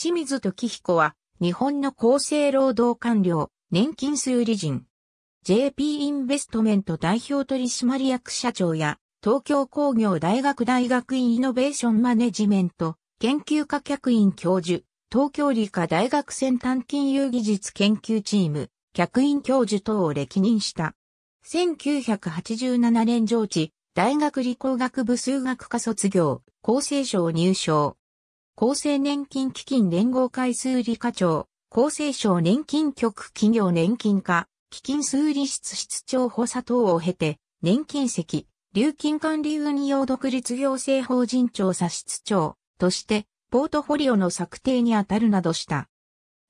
清水時彦は、日本の厚生労働官僚、年金数理人。JP インベストメント代表取締役社長や、東京工業大学大学院イノベーションマネジメント、研究科客員教授、東京理科大学先端金融技術研究チーム、客員教授等を歴任した。1987年上智、大学理工学部数学科卒業、厚生省入省。厚生年金基金連合会数理課長、厚生省年金局企業年金課、基金数理室室長補佐等を経て、年金籍、流金管理運用独立行政法人調査室長として、ポートフォリオの策定に当たるなどした。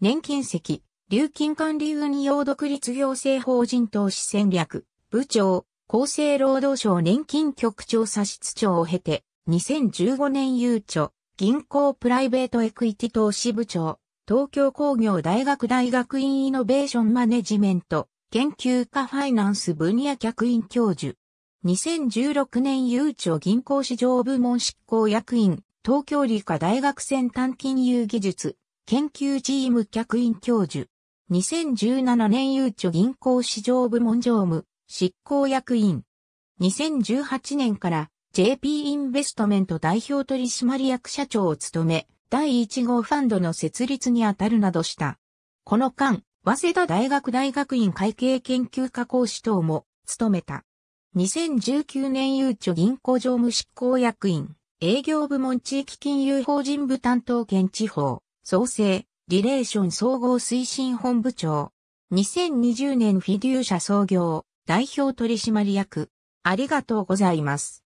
年金籍、流金管理運用独立行政法人投資戦略、部長、厚生労働省年金局調査室長を経て、2015年優著、銀行プライベートエクイティ投資部長、東京工業大学大学院イノベーションマネジメント、研究科ファイナンス分野客員教授。2016年ゆう銀行市場部門執行役員、東京理科大学先端金融技術、研究チーム客員教授。2017年ゆう銀行市場部門常務、執行役員。2018年から JP インベストメント代表取締役社長を務め、第1号ファンドの設立にあたるなどした。この間、早稲田大学大学院会計研究科講師等も務めた。2019年ゆうちょ銀行常務執行役員、営業部門地域金融法人部担当県地方、創生、リレーション総合推進本部長。2020年フィデュー社創業、代表取締役。ありがとうございます。